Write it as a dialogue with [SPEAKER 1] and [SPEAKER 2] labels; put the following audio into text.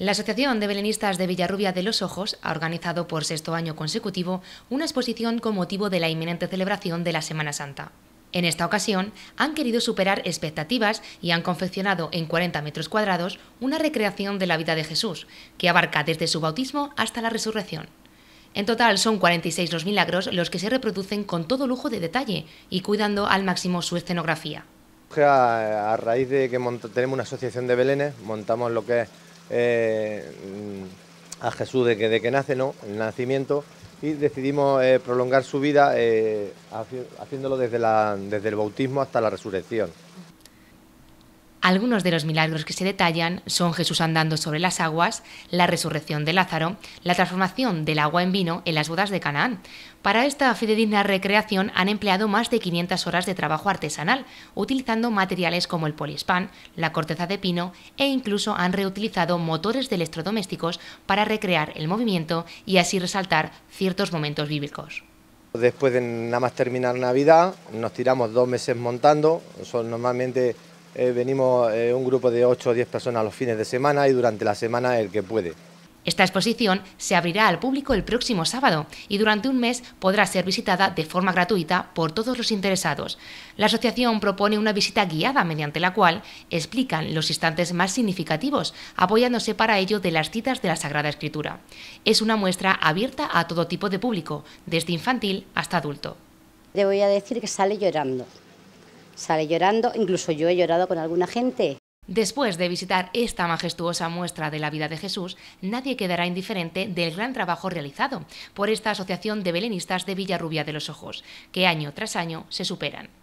[SPEAKER 1] La Asociación de Belenistas de Villarrubia de los Ojos ha organizado por sexto año consecutivo una exposición con motivo de la inminente celebración de la Semana Santa. En esta ocasión han querido superar expectativas y han confeccionado en 40 metros cuadrados una recreación de la vida de Jesús, que abarca desde su bautismo hasta la resurrección. En total son 46 los milagros los que se reproducen con todo lujo de detalle y cuidando al máximo su escenografía.
[SPEAKER 2] A, raíz de que tenemos una asociación de Belenes, montamos lo que es eh, mm, a Jesús de que, nace, ¿no? El nacimiento. Y decidimos eh, prolongar su vida eh, haciéndolo desde el bautismo hasta la resurrección.
[SPEAKER 1] Algunos de los milagros que se detallan son Jesús andando sobre las aguas, la resurrección de Lázaro, la transformación del agua en vino en las bodas de Canaán. Para esta fidedigna recreación han empleado más de 500 horas de trabajo artesanal, utilizando materiales como el poliespan, la corteza de pino e incluso han reutilizado motores de electrodomésticos para recrear el movimiento y así resaltar ciertos momentos
[SPEAKER 2] bíblicos. Después de nada más terminar Navidad, nos tiramos dos meses montando, son normalmente eh, venimos eh, un grupo de 8 o 10 personas los fines de semana y durante la semana el que puede.
[SPEAKER 1] Esta exposición se abrirá al público el próximo sábado y durante un mes podrá ser visitada de forma gratuita por todos los interesados. La asociación propone una visita guiada mediante la cual explican los instantes más significativos, apoyándose para ello de las citas de la Sagrada Escritura. Es una muestra abierta a todo tipo de público, desde infantil hasta adulto.
[SPEAKER 3] Le voy a decir que sale llorando sale llorando, incluso yo he llorado con alguna gente. Después de
[SPEAKER 1] visitar esta majestuosa muestra de la vida de Jesús, nadie quedará indiferente del gran trabajo realizado por esta Asociación de
[SPEAKER 3] Belenistas de Villarrubia de los Ojos, que año tras año se superan.